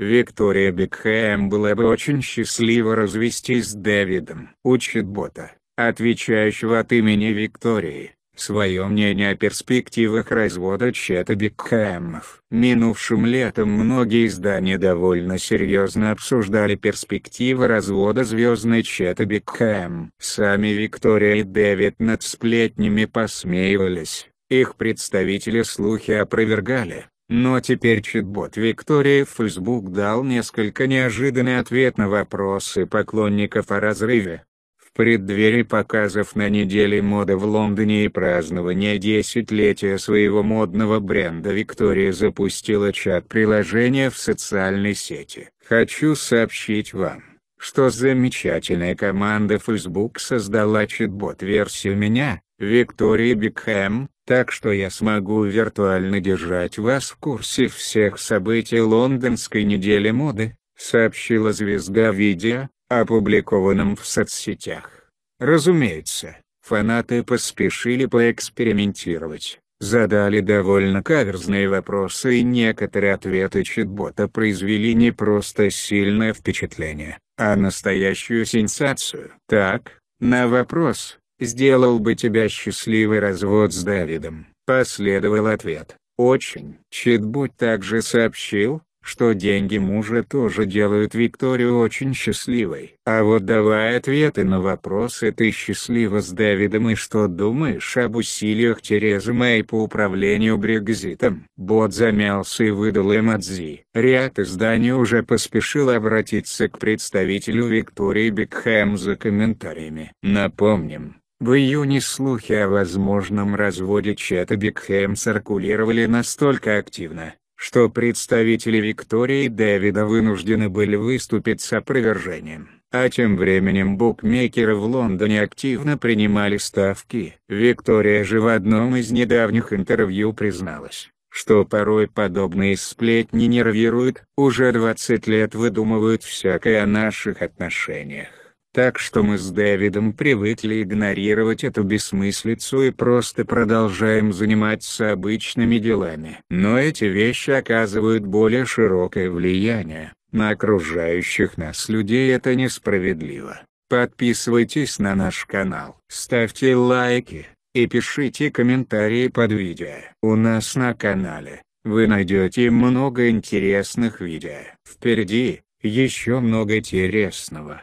Виктория Бекхэм была бы очень счастлива развестись с Дэвидом. Учит бота, отвечающего от имени Виктории, свое мнение о перспективах развода Чета Бекхэмов. Минувшим летом многие издания довольно серьезно обсуждали перспективы развода звездной Чета Бекхэм. Сами Виктория и Дэвид над сплетнями посмеивались. Их представители слухи опровергали, но ну, а теперь чат-бот Виктории Facebook дал несколько неожиданный ответ на вопросы поклонников о разрыве. В преддверии показов на неделе моды в Лондоне и празднования десятилетия своего модного бренда Виктория запустила чат-приложение в социальной сети. Хочу сообщить вам, что замечательная команда Facebook создала чат-бот-версию меня, Виктории Бекхэм, так что я смогу виртуально держать вас в курсе всех событий лондонской недели моды, сообщила звезда видео, опубликованном в соцсетях. Разумеется, фанаты поспешили поэкспериментировать, задали довольно каверзные вопросы и некоторые ответы чат произвели не просто сильное впечатление, а настоящую сенсацию. Так, на вопрос сделал бы тебя счастливый развод с Давидом. Последовал ответ, очень. Читбот также сообщил, что деньги мужа тоже делают Викторию очень счастливой. А вот давай ответы на вопросы «Ты счастлива с Давидом и что думаешь об усилиях Терезы Мэй по управлению Брекзитом?» Бот замялся и выдал эмодзи. Ряд изданий уже поспешил обратиться к представителю Виктории Бекхэм за комментариями. Напомним, в июне слухи о возможном разводе Чета Бекхэм циркулировали настолько активно, что представители Виктории и Дэвида вынуждены были выступить с опровержением. А тем временем букмекеры в Лондоне активно принимали ставки. Виктория же в одном из недавних интервью призналась, что порой подобные сплетни нервируют, уже 20 лет выдумывают всякое о наших отношениях. Так что мы с Дэвидом привыкли игнорировать эту бессмыслицу и просто продолжаем заниматься обычными делами. Но эти вещи оказывают более широкое влияние на окружающих нас людей это несправедливо. Подписывайтесь на наш канал, ставьте лайки и пишите комментарии под видео. У нас на канале вы найдете много интересных видео. Впереди еще много интересного.